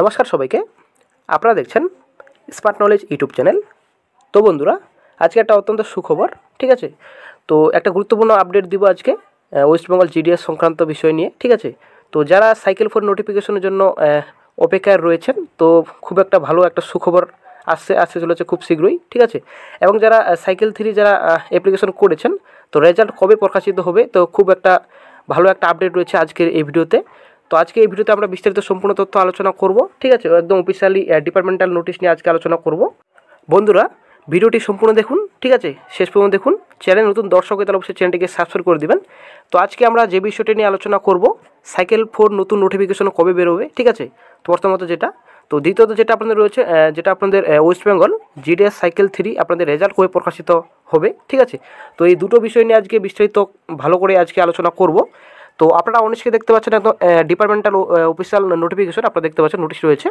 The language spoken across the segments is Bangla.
নমস্কার সবাইকে আপনারা দেখছেন স্মার্ট নলেজ ইউটিউব চ্যানেল তো বন্ধুরা আজকে একটা অত্যন্ত সুখবর ঠিক আছে তো একটা গুরুত্বপূর্ণ আপডেট দিব আজকে ওয়েস্টবেঙ্গল জিডিএস সংক্রান্ত বিষয় নিয়ে ঠিক আছে তো যারা সাইকেল ফোর নোটিফিকেশনের জন্য অপেক্ষায় রয়েছেন তো খুব একটা ভালো একটা সুখবর আসছে আসতে চলেছে খুব শীঘ্রই ঠিক আছে এবং যারা সাইকেল থ্রি যারা অ্যাপ্লিকেশন করেছেন তো রেজাল্ট কবে প্রকাশিত হবে তো খুব একটা ভালো একটা আপডেট রয়েছে আজকের এই ভিডিওতে তো আজকে এই ভিডিওতে আমরা বিস্তারিত সম্পূর্ণ তথ্য আলোচনা করব ঠিক আছে একদম অফিসিয়ালি ডিপার্টমেন্টাল নোটিশ নিয়ে আজকে আলোচনা করব বন্ধুরা ভিডিওটি সম্পূর্ণ দেখুন ঠিক আছে শেষ পর্যন্ত দেখুন চ্যানেল নতুন দর্শক তাহলে অবশ্যই চ্যানেলটিকে সাবস্ক্রাইব করে দেবেন তো আজকে আমরা যে বিষয়টি নিয়ে আলোচনা করব সাইকেল ফোর নতুন নোটিফিকেশন কবে বেরোবে ঠিক আছে তো প্রথমত যেটা তো দ্বিতীয়ত যেটা আপনাদের রয়েছে যেটা আপনাদের West Bengal GDS cycle three আপনাদের রেজাল্ট কবে প্রকাশিত হবে ঠিক আছে তো এই দুটো বিষয় নিয়ে আজকে বিস্তারিত ভালো করে আজকে আলোচনা করব তো আপনারা অনিশকে দেখতে পাচ্ছেন একদম ডিপার্টমেন্টাল অফিসিয়াল নোটিফিকেশন আপনারা দেখতে পাচ্ছেন নোটিশ রয়েছে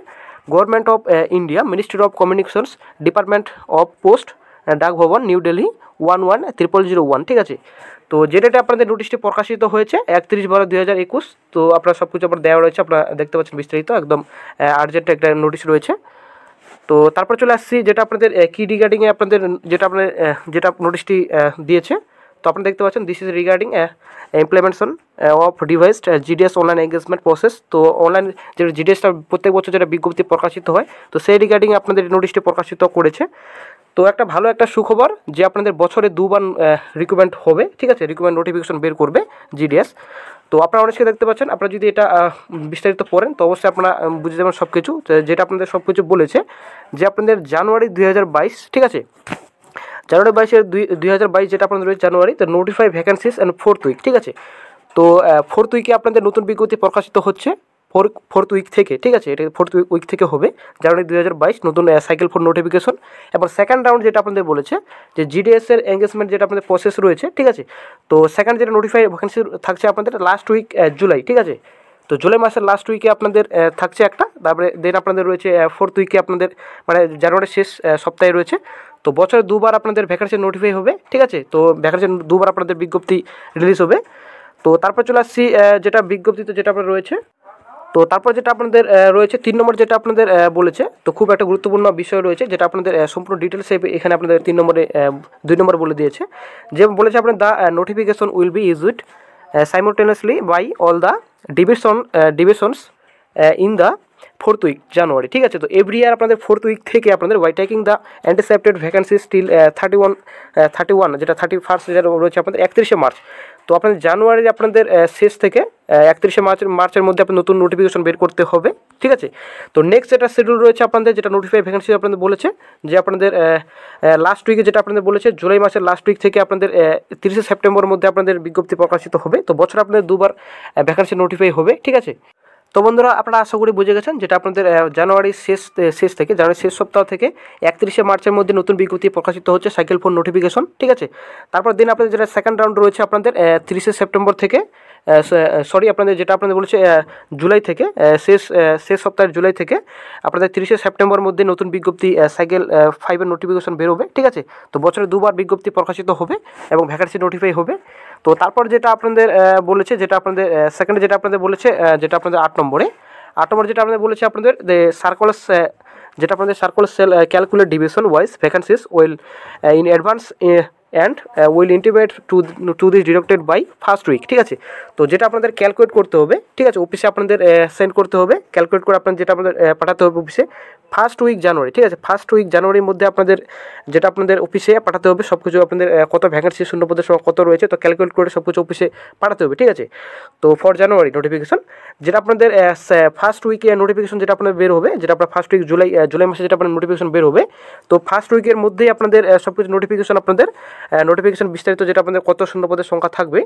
government of India ministry of communications department of post Dak Bhawan New Delhi one one triple zero one ঠিক আছে তো যে ডেটে আপনাদের নোটিশটি প্রকাশিত হয়েছে একত্রিশ বারো দুই হাজার একুশ তো আপনার সব কিছু আপনার দেওয়া রয়েছে আপনারা দেখতে পাচ্ছেন বিস্তারিত একদম আর্জেন্ট একটা নোটিশ রয়েছে তো তারপর চলে আসছি যেটা আপনাদের কি রিগার্ডিংয়ে আপনাদের যেটা আপনাদের যেটা নোটিশটি দিয়েছে তো আপনি দেখতে পাচ্ছেন this is regarding implementation of devised GDS online engagement process তো অনলাইন যে জিডিএসটা প্রত্যেক বছর যেটা বিজ্ঞপ্তি প্রকাশিত হয় তো সেই রিগার্ডিং আপনাদের নোটিশটি প্রকাশিত করেছে তো একটা ভালো একটা সুখবর যে আপনাদের বছরে দুবার রিকুইমেন্ট uh, হবে ঠিক আছে রিকুইমেন্ট নোটিফিকেশন বের করবে জিডিএস তো আপনারা অনেকে দেখতে পাচ্ছেন আপনারা যদি এটা বিস্তারিত পড়েন তো অবশ্যই আপনারা বুঝে যাবেন সব কিছু যেটা আপনাদের সব কিছু বলেছে যে আপনাদের জানুয়ারি দুই ঠিক আছে জানুয়ারি বাইশের দুই দুই হাজার বাইশ যেটা আপনাদের রয়েছে জানুয়ারি তো notify vacancies and fourth week ঠিক আছে তো ফোর্থ উইকে আপনাদের নতুন বিজ্ঞপ্তি প্রকাশিত হচ্ছে ফোর ফোর্থ উইক থেকে ঠিক আছে এটা ফোর্থ উইক থেকে হবে জানুয়ারি দুই হাজার বাইশ নতুন সাইকেল ফোর নোটিফিকেশন এবং সেকেন্ড রাউন্ড যেটা আপনাদের বলেছে যে জিডিএসের এঙ্গেজমেন্ট যেটা আপনাদের প্রসেস রয়েছে ঠিক আছে তো সেকেন্ড যেটা নোটিফাই ভ্যাকেন্সি থাকছে আপনাদের লাস্ট উইক জুলাই ঠিক আছে তো জুলাই মাসের লাস্ট উইকে আপনাদের থাকছে একটা তারপরে দেন আপনাদের রয়েছে ফোর্থ উইকে আপনাদের মানে জানুয়ারির শেষ সপ্তাহে রয়েছে তো বছরে দুবার আপনাদের ভ্যাকেন্সি নোটিফাই হবে ঠিক আছে তো ভ্যাকেন্সি দুবার আপনাদের বিজ্ঞপ্তি রিলিজ হবে তো তারপর চলে আসছি যেটা বিজ্ঞপ্তিতে যেটা আপনার রয়েছে তো তারপর যেটা আপনাদের রয়েছে তিন নম্বর যেটা আপনাদের বলেছে তো খুব একটা গুরুত্বপূর্ণ বিষয় রয়েছে যেটা আপনাদের সম্পূর্ণ ডিটেলস এখানে আপনাদের তিন নম্বরে দুই নম্বর বলে দিয়েছে যে বলেছে আপনার the notification will be use with simultaneously by all the division divisions in the fourth week January ঠিক আছে তো এভরি ইয়ার আপনাদের ফোর্থ উইক থেকে আপনাদের why taking the anticipated vacancy still thirty one thirty one যেটা থার্টি ফার্স্ট যেটা রয়েছে আপনাদের একত্রিশে মার্চ তো আপনাদের জানুয়ারির আপনাদের uh, শেষ থেকে uh, একত্রিশে মার্চ মার্চের মধ্যে আপনার নতুন নোটিফিকেশন বের করতে হবে ঠিক আছে তো নেক্সট যেটা শিডিউল রয়েছে আপনাদের যেটা নোটিফাই ভ্যাকেন্সি আপনাদের বলেছে যে আপনাদের লাস্ট uh, উইকে যেটা আপনাদের বলেছে জুলাই মাসের লাস্ট উইক থেকে আপনাদের তিরিশে সেপ্টেম্বর মধ্যে আপনাদের বিজ্ঞপ্তি প্রকাশিত হবে তো বছর আপনাদের দুবার ভ্যাকেন্সি নোটিফাই হবে ঠিক আছে তো বন্ধুরা আপনারা আশা করি বুঝে গেছেন যেটা আপনাদের জানুয়ারির শেষ শেষ থেকে জানুয়ারির শেষ সপ্তাহ থেকে একত্রিশে মার্চের মধ্যে নতুন বিজ্ঞপ্তি প্রকাশিত হচ্ছে সাইকেল ফোন নোটিফিকেশন ঠিক আছে তারপর দিন আপনাদের যেটা সেকেন্ড রাউন্ড রয়েছে আপনাদের তিরিশে সেপ্টেম্বর থেকে সরি আপনাদের যেটা আপনাদের বলেছে জুলাই থেকে শেষ শেষ সপ্তাহের জুলাই থেকে আপনাদের তিরিশে সেপ্টেম্বর মধ্যে নতুন বিজ্ঞপ্তি সাইকেল ফাইভের নোটিফিকেশন বেরোবে ঠিক আছে তো বছরে দুবার বিজ্ঞপ্তি প্রকাশিত হবে এবং ভ্যাকান্সি নোটিফাই হবে তো তারপর যেটা আপনাদের বলেছে যেটা আপনাদের সেকেন্ডে যেটা আপনাদের বলেছে যেটা আপনাদের আট নম্বরে আট নম্বর যেটা আপনাদের বলেছে আপনাদের সার্কুলার যেটা আপনাদের circular shall calculate division wise vacancies well in advance and will intimate to to this deducted by first week ঠিক আছে তো যেটা আপনাদের ক্যালকুলেট করতে হবে ঠিক আছে অফিসে আপনাদের সেন্ড uh, করতে হবে ক্যালকুলেট করে আপনাদের যেটা আপনাদের uh, পাঠাতে হবে অফিসে ফার্স্ট উইক জানুয়ারি ঠিক আছে ফার্স্ট উইক জানুয়ারির মধ্যে আপনাদের যেটা আপনাদের অফিসে পাঠাতে হবে সব কিছু আপনাদের uh, কত ভ্যাকেন্সি শূন্যপদের সময় কত রয়েছে তো ক্যালকুলেট করে সব কিছু অফিসে পাঠাতে হবে ঠিক আছে তো ফর জানুয়ারি নোটিফিকেশন যেটা আপনাদের ফার্স্ট উইকে নোটিফিকেশন যেটা আপনাদের বের হবে যেটা আপনার ফার্স্ট উইক জুলাই জুলাই মাসে যেটা আপনার নোটিফিকেশন বের হবে তো ফার্স্ট উইকের মধ্যেই আপনাদের সব কিছু নোটিফিকেশন আপনাদের নোটিফিকেশান বিস্তারিত যেটা আপনাদের কত পদের সংখ্যা থাকবে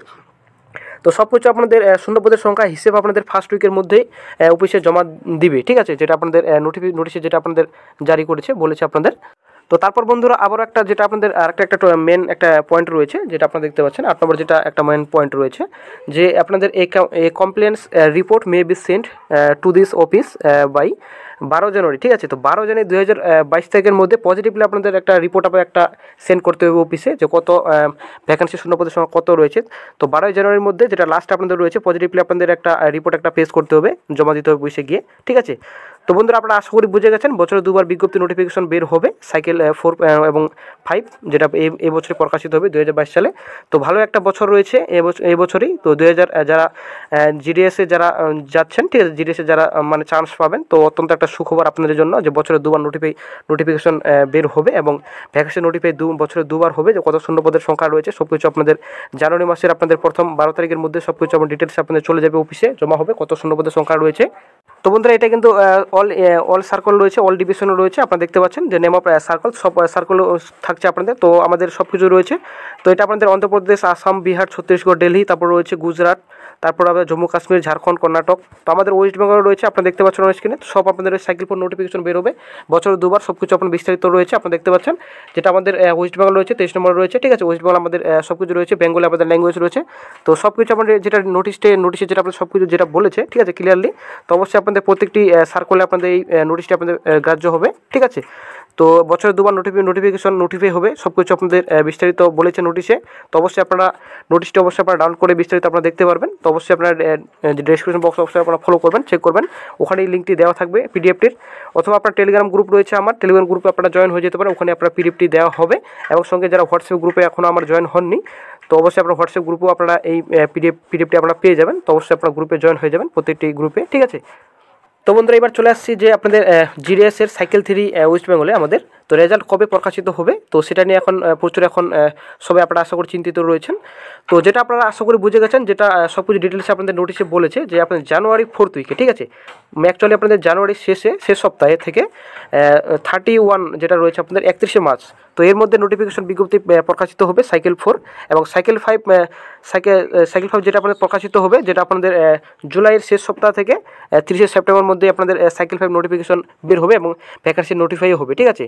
তো সব কিছু আপনাদের শূন্যপদের সংখ্যা হিসেবে আপনাদের ফার্স্ট উইকের মধ্যেই অফিসে জমা দিবে ঠিক আছে যেটা আপনাদের নোটিফি নোটিশে যেটা আপনাদের জারি করেছে বলেছে আপনাদের তো তারপর বন্ধুরা আবারও একটা যেটা আপনাদের আরেকটা একটা মেন একটা পয়েন্ট রয়েছে যেটা আপনারা দেখতে পাচ্ছেন আট নম্বর যেটা একটা মেন পয়েন্ট রয়েছে যে আপনাদের a compliance report may be sent to this office by বারো জানুয়ারি ঠিক আছে তো বারো জানুয়ারি দুই হাজার বাইশ তারিখের মধ্যে পজিটিভলি আপনাদের একটা রিপোর্ট আবার একটা সেন্ড করতে হবে অফিসে যে কত ভ্যাকেন্সি শূন্যপদের সময় কত রয়েছে তো বারোই জানুয়ারির মধ্যে যেটা লাস্ট আপনাদের রয়েছে পজিটিভলি আপনাদের একটা রিপোর্ট একটা পেশ করতে হবে জমা দিতে হবে অফিসে গিয়ে ঠিক আছে তো বন্ধুরা আপনারা আশা করি বুঝে গেছেন বছরে দুবার বিজ্ঞপ্তি নোটিফিকেশন বের হবে সাইকেল ফোর এবং ফাইভ যেটা এই বছরে প্রকাশিত হবে দু সালে তো ভালো একটা বছর রয়েছে এই বছরই তো দু যারা জিডিএসে যারা যাচ্ছেন ঠিক আছে জিডিএসে যারা মানে চান্স পাবেন তো অত্যন্ত একটা সুখবর আপনাদের জন্য যে বছরে দুবার নোটিফাই নোটিফিকেশন বের হবে এবং ভ্যাকেশন নোটিফাই দু বছরে দুবার হবে যে কত শূন্য পদের সংখ্যা রয়েছে সব কিছু আপনাদের জানুয়ারি মাসের আপনাদের প্রথম বারো তারিখের মধ্যে সব কিছু আপনার ডিটেলস আপনাদের চলে যাবে অফিসে জমা হবে কত শূন্য পদের সংখ্যা রয়েছে তো বন্ধুরা এটা কিন্তু অল অল সার্কল রয়েছে অল ডিভিশনও রয়েছে আপনারা দেখতে পাচ্ছেন যে নেম অফ সার্কল সব সার্কল থাকছে আপনাদের তো আমাদের সব কিছু রয়েছে তো এটা আপনাদের অন্ধ্রপ্রদেশ আসাম বিহার ছত্তিশগড় দিল্লি তারপর রয়েছে গুজরাট তারপর আমাদের জম্মু কাশ্মীর ঝাড়খণ্ড কর্ণাটক তো আমাদের ওয়েস্ট বেঙ্গল রয়েছে আপনারা দেখতে পাচ্ছেন অনেক স্ক্রিনে সব আপনাদের সাইকেল ফোন নোটিফিকেশন বেরোবে বছরে দুবার সব কিছু আপনার বিস্তারিত রয়েছে আপনারা দেখতে পাচ্ছেন যেটা আমাদের ওয়েস্ট বেঙ্গল রয়েছে তেইশ নম্বর রয়েছে ঠিক আছে ওয়েস্ট বেঙ্গল আমাদের সব কিছু রয়েছে বেঙ্গলে আমাদের ল্যাঙ্গুয়েজ রয়েছে তো সব কিছু আপনার যেটা নোটিশে নোটিশে যেটা আপনার সব কিছু যেটা বলেছে ঠিক আছে ক্লিয়ারলি তো অবশ্যই আপনাদের প্রত্যেকটি সার্কলে আপনাদের এই নোটিশটি আপনাদের গ্রাহ্য হবে ঠিক আছে তো বছরে দুবার নোটিফি নোটিফিকেশন নোটিফাই হবে সব কিছু আপনাদের বিস্তারিত বলেছে নোটিশে তো অবশ্যই আপনারা নোটিশটা অবশ্যই আপনারা ডাউনলোড করে বিস্তারিত আপনারা দেখতে পারবেন তো অবশ্যই আপনারা যে বক্স অবশ্যই আপনারা ফলো করবেন চেক করবেন ওখানে এই লিঙ্কটি দেওয়া থাকবে পিডিএফটির অথবা আপনার টেলিগ্রাম গ্রুপ রয়েছে আমার টেলিগ্রাম গ্রুপে আপনারা জয়েন হয়ে যেতে পারেন ওখানে আপনার পিডিএফটি দেওয়া হবে এবং সঙ্গে যারা হোয়াটসঅ্যাপ গ্রুপে এখনও আমার জয়েন হননি তো অবশ্যই আপনার হোয়াটসঅ্যাপ গ্রুপেও আপনারা এই পিডিএফ পিডিএফটি আপনারা পেয়ে যাবেন তো অবশ্যই আপনার গ্রুপে জয়েন হয়ে যাবেন প্রত্যেকটি গ্রুপে ঠিক আছে তো বন্ধুরা এবার চলে আসছি যে আপনাদের জিডিএসের সাইকেল থ্রি ওয়েস্ট বেঙ্গলে আমাদের তো রেজাল্ট কবে প্রকাশিত হবে তো সেটা নিয়ে এখন প্রচুর এখন সবাই আপনারা আশা করি চিন্তিত রয়েছেন তো যেটা আপনারা আশা করি বুঝে গেছেন যেটা সব কিছু ডিটেলসে আপনাদের নোটিশে বলেছে যে আপনাদের জানুয়ারি ফোর্থ উইকে ঠিক আছে অ্যাকচুয়ালি আপনাদের জানুয়ারির শেষে শেষ সপ্তাহে থেকে থার্টি ওয়ান যেটা রয়েছে আপনাদের একত্রিশে মার্চ তো এর মধ্যে নোটিফিকেশন বিজ্ঞপ্তি প্রকাশিত হবে সাইকেল ফোর এবং cycle five cycle cycle five যেটা আপনাদের প্রকাশিত হবে যেটা আপনাদের জুলাইয়ের শেষ সপ্তাহ থেকে তিরিশে সেপ্টেম্বর মধ্যে আপনাদের সাইকেল ফাইভ নোটিফিকেশন বের হবে এবং ভ্যাকান্সি নোটিফাই হবে ঠিক আছে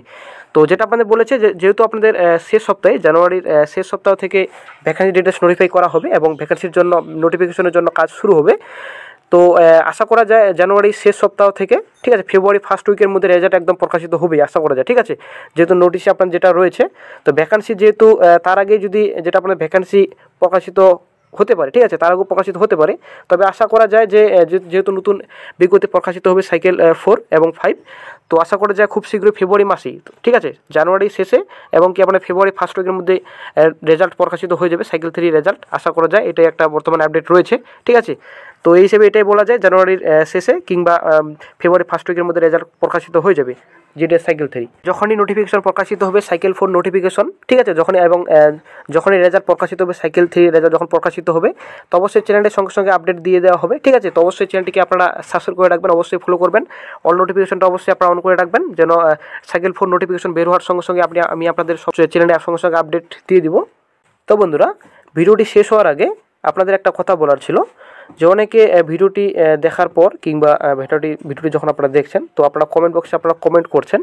তো যেটা আপনাদের বলেছে যেহেতু আপনাদের শেষ সপ্তাহে জানুয়ারির শেষ সপ্তাহ থেকে ভ্যাকান্সি ডেটাস নোটিফাই করা হবে এবং ভ্যাকান্সির জন্য নোটিফিকেশনের জন্য কাজ শুরু হবে তো আশা করা যায় জানুয়ারির শেষ সপ্তাহ থেকে ঠিক আছে ফেব্রুয়ারি ফার্স্ট উইকের মধ্যে রেজাল্ট একদম প্রকাশিত হবে আশা করা যায় ঠিক আছে যেহেতু নোটিশে আপনার যেটা রয়েছে তো ভ্যাকান্সি যেহেতু তার আগে যদি যেটা আপনার ভ্যাকান্সি প্রকাশিত হতে পারে ঠিক আছে তার আগেও প্রকাশিত হতে পারে তবে আশা করা যায় যে যেহেতু নতুন বিজ্ঞপ্তি প্রকাশিত হবে সাইকেল ফোর এবং ফাইভ তো আশা করা যায় খুব শীঘ্রই ফেব্রুয়ারি মাসেই ঠিক আছে জানুয়ারি শেষে এবং কি আপনার ফেব্রুয়ারি ফার্স্ট উইকের মধ্যে রেজাল্ট প্রকাশিত হয়ে যাবে সাইকেল থ্রি রেজাল্ট আশা করা যায় এটাই একটা বর্তমানে আপডেট রয়েছে ঠিক আছে তো এই হিসেবে এটাই বলা যায় জানুয়ারির শেষে কিংবা ফেব্রুয়ারি ফার্স্ট উইকের মধ্যে রেজাল্ট প্রকাশিত হয়ে যাবে জিডিএস সাইকেল থ্রি যখনই নোটিফিকেশন প্রকাশিত হবে সাইকেল ফোর নোটিফিকেশন ঠিক আছে যখনই এবং যখনই রেজাল্ট প্রকাশিত হবে সাইকেল থ্রি রেজাল্ট যখন প্রকাশিত হবে তো অবশ্যই চ্যানেলটির সঙ্গে সঙ্গে আপডেট দিয়ে দেওয়া হবে ঠিক আছে তো অবশ্যই চ্যানেলটিকে আপনারা সাবস্ক্রাইব করে রাখবেন অবশ্যই ফলো করবেন অল নোটিফিকেশনটা অবশ্যই আপনারা অন করে রাখবেন যেন সাইকেল ফোর নোটিফিকেশন বের হওয়ার সঙ্গে সঙ্গে আপনি আমি আপনাদের সব চ্যানেলটি সঙ্গে সঙ্গে আপডেট দিয়ে দিব তো বন্ধুরা ভিডিওটি শেষ হওয়ার আগে আপনাদের একটা কথা বলার ছিল যে অনেকে ভিডিওটি দেখার পর কিংবা ভিডিওটি ভিডিওটি যখন আপনারা দেখছেন তো আপনারা কমেন্ট বক্সে আপনারা কমেন্ট করছেন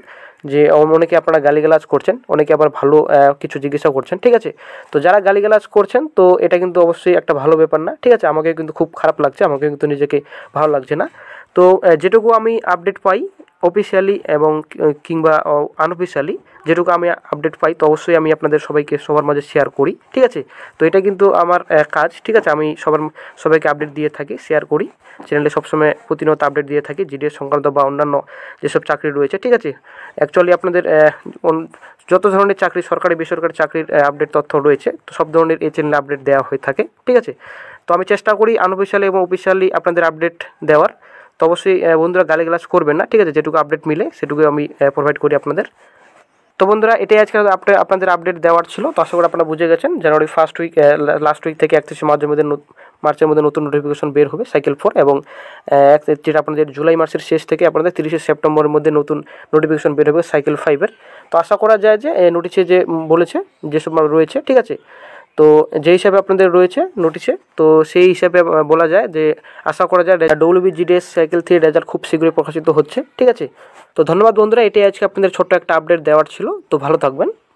যে অনেকে আপনারা গালিগালাজ করছেন অনেকে আবার ভালো কিছু জিজ্ঞাসা করছেন ঠিক আছে তো যারা গালিগালাজ করছেন তো এটা কিন্তু অবশ্যই একটা ভালো ব্যাপার না ঠিক আছে আমাকে কিন্তু খুব খারাপ লাগছে আমাকে কিন্তু নিজেকে ভালো লাগছে না তো যেটুকু আমি আপডেট পাই অফিসিয়ালি এবং কিংবা আনঅফিসিয়ালি যেটুকু আমি আপডেট পাই তো অবশ্যই আমি আপনাদের সবাইকে সবার মাঝে শেয়ার করি ঠিক আছে তো এটা কিন্তু আমার কাজ ঠিক আছে আমি সবার সবাইকে আপডেট দিয়ে থাকি শেয়ার করি চ্যানেলে সবসময় প্রতিনিয়ত আপডেট দিয়ে থাকি জিডিএস সংক্রান্ত বা অন্যান্য যেসব চাকরি রয়েছে ঠিক আছে অ্যাকচুয়ালি আপনাদের যত ধরনের চাকরি সরকারি বেসরকারি চাকরির আপডেট তথ্য রয়েছে তো সব ধরনের এই চ্যানেলে আপডেট দেওয়া হয়ে থাকে ঠিক আছে তো আমি চেষ্টা করি আনঅফিসিয়ালি এবং অফিসিয়ালি আপনাদের আপডেট দেওয়ার তো অবশ্যই বন্ধুরা গালি গ্লাস করবেন না ঠিক আছে যেটুকু আপডেট মিলে সেটুকু আমি প্রোভাইড করি আপনাদের তো বন্ধুরা এটাই আজকে আপনাদের আপডেট দেওয়ার ছিল তো আশা করি আপনারা বুঝে গেছেন January first week last week থেকে একত্রিশে মার্চের মধ্যে মার্চের মধ্যে নতুন নোটিফিকেশন বের হবে সাইকেল ফোর এবং যেটা আপনাদের জুলাই মাসের শেষ থেকে আপনাদের তিরিশে সেপ্টেম্বরের মধ্যে নতুন নোটিফিকেশন বের হবে সাইকেল ফাইভের তো আশা করা যায় যে নোটিশে যে বলেছে যেসব রয়েছে ঠিক আছে তো যে হিসাবে আপনাদের রয়েছে নোটিশে তো সেই হিসাবে বলা যায় যে আশা করা যায় WB GDS cycle three result খুব শীঘ্রই প্রকাশিত হচ্ছে ঠিক আছে তো ধন্যবাদ বন্ধুরা এটাই আজকে আপনাদের ছোট্ট একটা আপডেট দেওয়ার ছিল তো ভালো থাকবেন